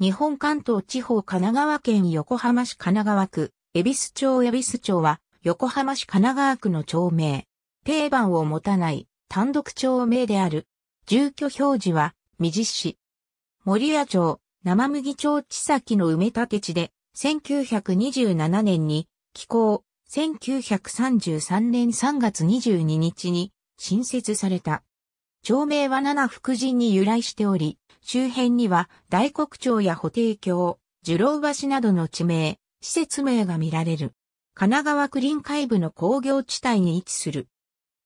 日本関東地方神奈川県横浜市神奈川区、恵比寿町恵比寿町は、横浜市神奈川区の町名。定番を持たない単独町名である。住居表示は、未実市。森谷町、生麦町地崎の埋め立て地で、1927年に、気候、1933年3月22日に、新設された。町名は七福神に由来しており、周辺には大国町や補定橋、樹郎橋などの地名、施設名が見られる。神奈川区臨海部の工業地帯に位置する。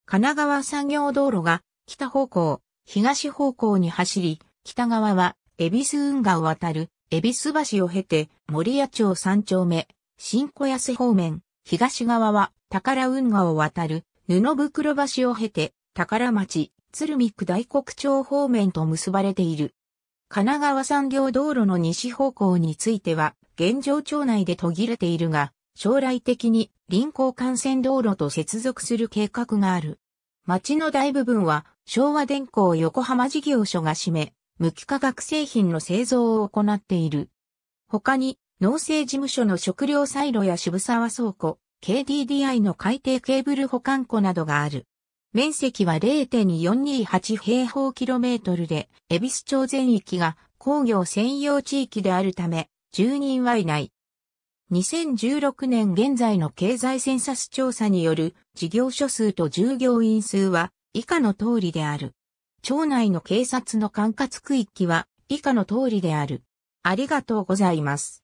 神奈川産業道路が北方向、東方向に走り、北側は恵比寿運河を渡る恵比寿橋を経て森谷町三丁目、新小安方面、東側は宝運河を渡る布袋橋を経て宝町、鶴見区大国町方面と結ばれている。神奈川産業道路の西方向については、現状庁内で途切れているが、将来的に臨港幹線道路と接続する計画がある。町の大部分は昭和電工横浜事業所が占め、無機化学製品の製造を行っている。他に、農政事務所の食料サイロや渋沢倉庫、KDDI の海底ケーブル保管庫などがある。面積は0.428平方キロメートルで、恵比寿町全域が工業専用地域であるため、住人はいない。2016年現在の経済センサス調査による事業所数と従業員数は以下の通りである。町内の警察の管轄区域は以下の通りである。ありがとうございます。